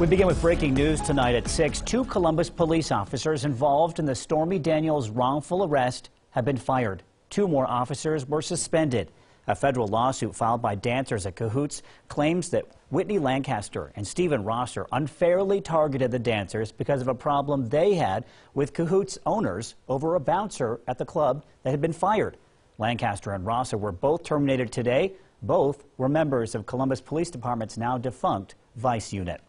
We begin with breaking news tonight at 6. Two Columbus police officers involved in the Stormy Daniels wrongful arrest have been fired. Two more officers were suspended. A federal lawsuit filed by dancers at Cahoots claims that Whitney Lancaster and Stephen Rosser unfairly targeted the dancers because of a problem they had with Cahoots owners over a bouncer at the club that had been fired. Lancaster and Rosser were both terminated today. Both were members of Columbus Police Department's now defunct Vice Unit.